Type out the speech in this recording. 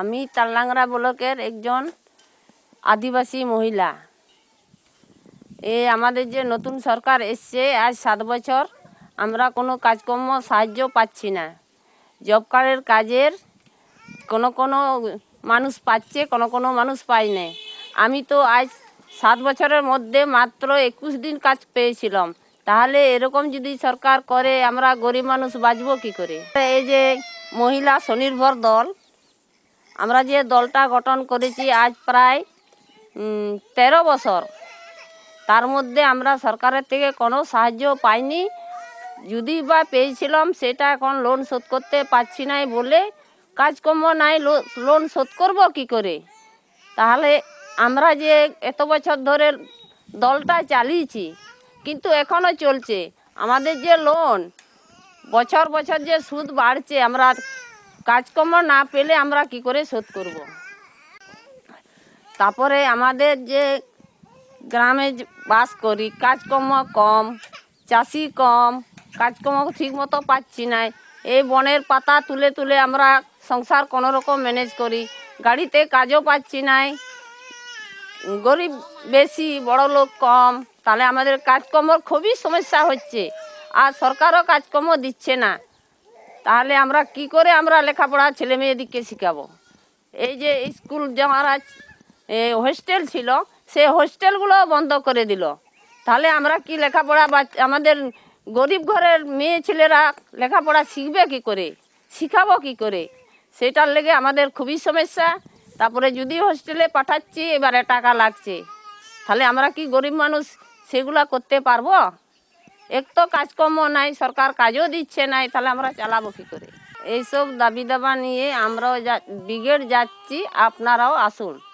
আমি তাল্লাংরা ব্লকের একজন আদিবাসী মহিলা এ আমাদের যে নতুন সরকার এসছে আজ সাত বছর আমরা কোনো কাজকর্ম সাহায্য পাচ্ছি না জব কার্ডের কাজের কোনো কোনো মানুষ পাচ্ছে কোনো কোনো মানুষ পায় না আমি তো আজ সাত বছরের মধ্যে মাত্র একুশ দিন কাজ পেয়েছিলাম তাহলে এরকম যদি সরকার করে আমরা গরিব মানুষ বাঁচব কী করে এই যে মহিলা স্বনির্ভর দল আমরা যে দলটা গঠন করেছি আজ প্রায় তেরো বছর তার মধ্যে আমরা সরকারের থেকে কোনো সাহায্য পাইনি যদি বা পেয়েছিলাম সেটা এখন লোন শোধ করতে পারছি নাই বলে কাজকর্ম নাই লোন শোধ করব কি করে তাহলে আমরা যে এত বছর ধরে দলটা চালিয়েছি কিন্তু এখনও চলছে আমাদের যে লোন বছর বছর যে সুদ বাড়ছে আমরা কাজকর্ম না পেলে আমরা কি করে শোধ করব। তারপরে আমাদের যে গ্রামে বাস করি কাজকর্ম কম চাষি কম কাজকর্ম ঠিকমতো পাচ্ছি না এই বনের পাতা তুলে তুলে আমরা সংসার কোনো রকম ম্যানেজ করি গাড়িতে কাজও পাচ্ছি নাই গরিব বেশি বড় লোক কম তাহলে আমাদের কাজকর্মর খুবই সমস্যা হচ্ছে আর সরকারও কাজকর্ম দিচ্ছে না তাহলে আমরা কি করে আমরা লেখাপড়া ছেলে মেয়েদিকে শিখাবো এই যে স্কুল যাওয়ার হোস্টেল ছিল সে হোস্টেলগুলো বন্ধ করে দিল তাহলে আমরা কি লেখাপড়া বা আমাদের গরিব ঘরের মেয়ে ছেলেরা লেখাপড়া শিখবে কি করে শিখাবো কি করে সেটার লেগে আমাদের খুবই সমস্যা তারপরে যদি হোস্টেলে পাঠাচ্ছি এবারে টাকা লাগছে তাহলে আমরা কি গরিব মানুষ সেগুলা করতে পারবো এক তো কাজকর্ম নাই সরকার কাজও দিচ্ছে নাই তাহলে আমরা চালাবো কী করে এইসব দাবি দাবা নিয়ে আমরাও যা যাচ্ছি আপনারাও আসুন